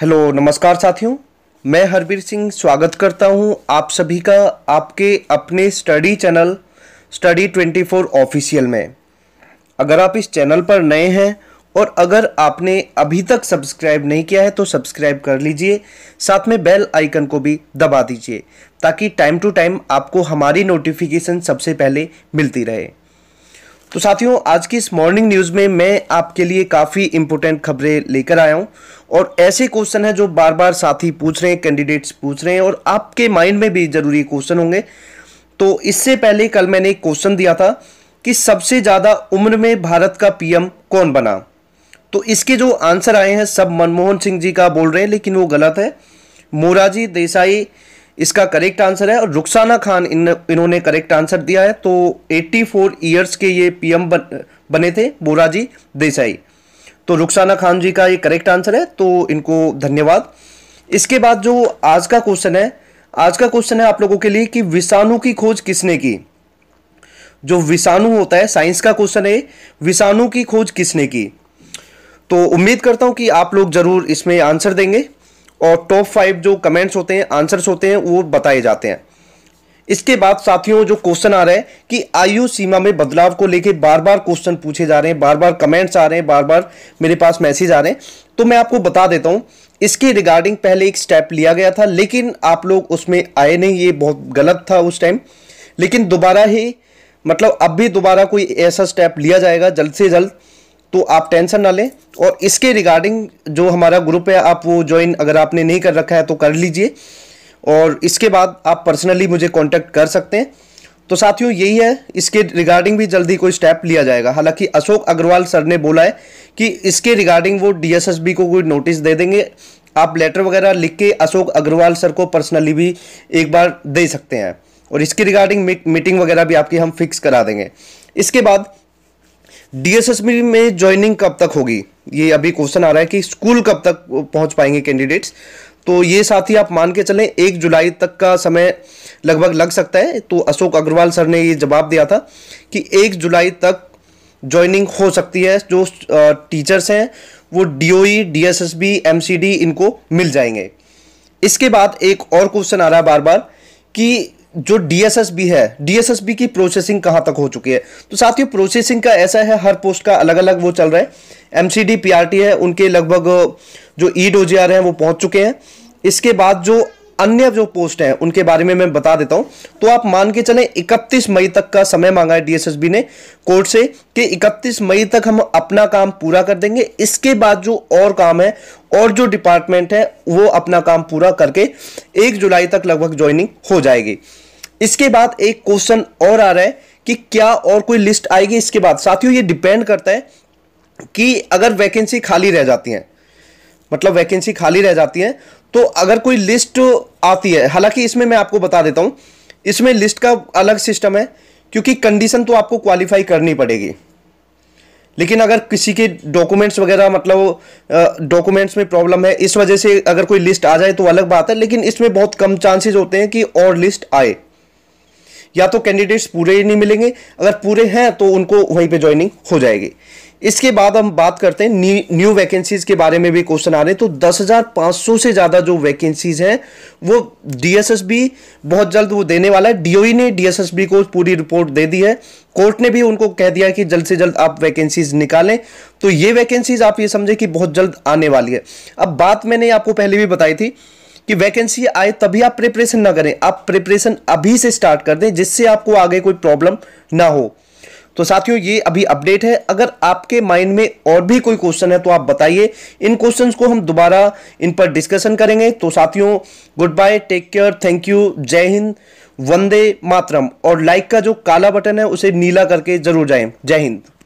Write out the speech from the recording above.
hello नमस्कार साथियों मैं हरबीर सिंह स्वागत करता हूं आप सभी का आपके अपने स्टडी चैनल स्टडी 24 ऑफिशियल में अगर आप इस चैनल पर नए हैं और अगर आपने अभी तक सब्सक्राइब नहीं किया है तो सब्सक्राइब कर लीजिए साथ में बेल आइकन को भी दबा दीजिए ताकि टाइम टू टाइम आपको हमारी नोटिफिकेशन सबसे पहले मिलती रहे तो साथियों आज की इस मॉर्निंग न्यूज़ में मैं आपके लिए काफ़ी इंपोर्टेंट खबरें लेकर आया हूं और ऐसे क्वेश्चन हैं जो बार बार साथी पूछ रहे हैं कैंडिडेट्स पूछ रहे हैं और आपके माइंड में भी ज़रूरी क्वेश्चन होंगे तो इससे पहले कल मैंने एक क्वेश्चन दिया था कि सबसे ज़्यादा उम्र में भारत का पीएम कौन बना तो इसके जो आंसर आए हैं सब मनमोहन सिंह जी का बोल रहे हैं लेकिन वो गलत है मोराजी देसाई इसका करेक्ट आंसर है और रुखसाना खान इन इन्होंने करेक्ट आंसर दिया है तो 84 फोर ईयर्स के ये पीएम बन, बने थे बोराजी देसाई तो रुखसाना खान जी का ये करेक्ट आंसर है तो इनको धन्यवाद इसके बाद जो आज का क्वेश्चन है आज का क्वेश्चन है आप लोगों के लिए कि विषाणु की खोज किसने की जो विषाणु होता है साइंस का क्वेश्चन है विषाणु की खोज किसने की तो उम्मीद करता हूं कि आप लोग जरूर इसमें आंसर देंगे और टॉप फाइव जो कमेंट्स होते हैं आंसर्स होते हैं वो बताए जाते हैं इसके बाद साथियों जो क्वेश्चन आ रहा है कि आयु सीमा में बदलाव को लेके बार बार क्वेश्चन पूछे जा रहे हैं बार बार कमेंट्स आ रहे हैं बार बार मेरे पास मैसेज आ रहे हैं तो मैं आपको बता देता हूँ इसके रिगार्डिंग पहले एक स्टेप लिया गया था लेकिन आप लोग उसमें आए नहीं ये बहुत गलत था उस टाइम लेकिन दोबारा ही मतलब अब भी दोबारा कोई ऐसा स्टेप लिया जाएगा जल्द से जल्द तो आप टेंशन ना लें और इसके रिगार्डिंग जो हमारा ग्रुप है आप वो ज्वाइन अगर आपने नहीं कर रखा है तो कर लीजिए और इसके बाद आप पर्सनली मुझे कॉन्टैक्ट कर सकते हैं तो साथियों यही है इसके रिगार्डिंग भी जल्दी कोई स्टेप लिया जाएगा हालांकि अशोक अग्रवाल सर ने बोला है कि इसके रिगार्डिंग वो डीएसएसबी को कोई नोटिस दे देंगे आप लेटर वगैरह लिख के अशोक अग्रवाल सर को पर्सनली भी एक बार दे सकते हैं और इसके रिगार्डिंग मीटिंग वगैरह भी आपकी हम फिक्स करा देंगे इसके बाद डीएसएसबी में ज्वाइनिंग कब तक होगी ये अभी क्वेश्चन आ रहा है कि स्कूल कब तक पहुंच पाएंगे कैंडिडेट्स तो ये साथ ही आप मान के चलें एक जुलाई तक का समय लगभग लग सकता है तो अशोक अग्रवाल सर ने ये जवाब दिया था कि एक जुलाई तक ज्वाइनिंग हो सकती है जो टीचर्स हैं वो D O E M C D इनको मिल जाएंगे इसके बाद एक और क्वेश्चन आ रहा है बार बार कि जो डीएसएसबी है डीएसएसबी की प्रोसेसिंग कहां तक हो चुकी है तो साथियों प्रोसेसिंग का ऐसा है हर पोस्ट का अलग अलग वो चल रहा है एमसीडी पीआरटी है उनके लगभग जो ई e डोजीआर हैं वो पहुंच चुके हैं इसके बाद जो अन्य जो पोस्ट हैं उनके बारे में मैं बता देता हूं तो आप मान के चले 31 मई तक का समय मांगा है डीएसएसबी ने कोर्ट से कि 31 मई तक हम अपना काम पूरा कर देंगे इसके बाद जो और काम है और जो डिपार्टमेंट है वो अपना काम पूरा करके एक जुलाई तक लगभग ज्वाइनिंग हो जाएगी इसके बाद एक क्वेश्चन और आ रहा है कि क्या और कोई लिस्ट आएगी इसके बाद साथियों ये डिपेंड करता है कि अगर वैकेंसी खाली रह जाती है मतलब वैकेंसी खाली रह जाती है तो अगर कोई लिस्ट आती है हालांकि इसमें मैं आपको बता देता हूँ इसमें लिस्ट का अलग सिस्टम है क्योंकि कंडीशन तो आपको क्वालिफाई करनी पड़ेगी लेकिन अगर किसी के डॉक्यूमेंट्स वगैरह मतलब डॉक्यूमेंट्स में प्रॉब्लम है इस वजह से अगर कोई लिस्ट आ जाए तो अलग बात है लेकिन इसमें बहुत कम चांसेस होते हैं कि और लिस्ट आए या तो कैंडिडेट्स पूरे ही नहीं मिलेंगे अगर पूरे हैं तो उनको वहीं पे ज्वाइनिंग हो जाएगी इसके बाद हम बात करते हैं न्यू न्यू वैकेंसीज के बारे में भी क्वेश्चन आ रहे हैं तो 10,500 से ज़्यादा जो वैकेंसीज हैं वो डीएसएसबी बहुत जल्द वो देने वाला है डीओई e ने डीएसएसबी को पूरी रिपोर्ट दे दी है कोर्ट ने भी उनको कह दिया कि जल्द से जल्द आप वैकेंसीज निकालें तो ये वैकेंसीज आप ये समझें कि बहुत जल्द आने वाली है अब बात मैंने आपको पहले भी बताई थी कि वैकेंसी आए तभी आप प्रिपरेशन ना करें आप प्रिपरेशन अभी से स्टार्ट कर दें जिससे आपको आगे कोई प्रॉब्लम ना हो तो साथियों ये अभी अपडेट है अगर आपके माइंड में और भी कोई क्वेश्चन है तो आप बताइए इन क्वेश्चंस को हम दोबारा इन पर डिस्कशन करेंगे तो साथियों good bye take care thank you जय हिंद वंदे मातरम और लाइक का जो काला बटन है उसे नीला करके जरूर जाएं जय हिंद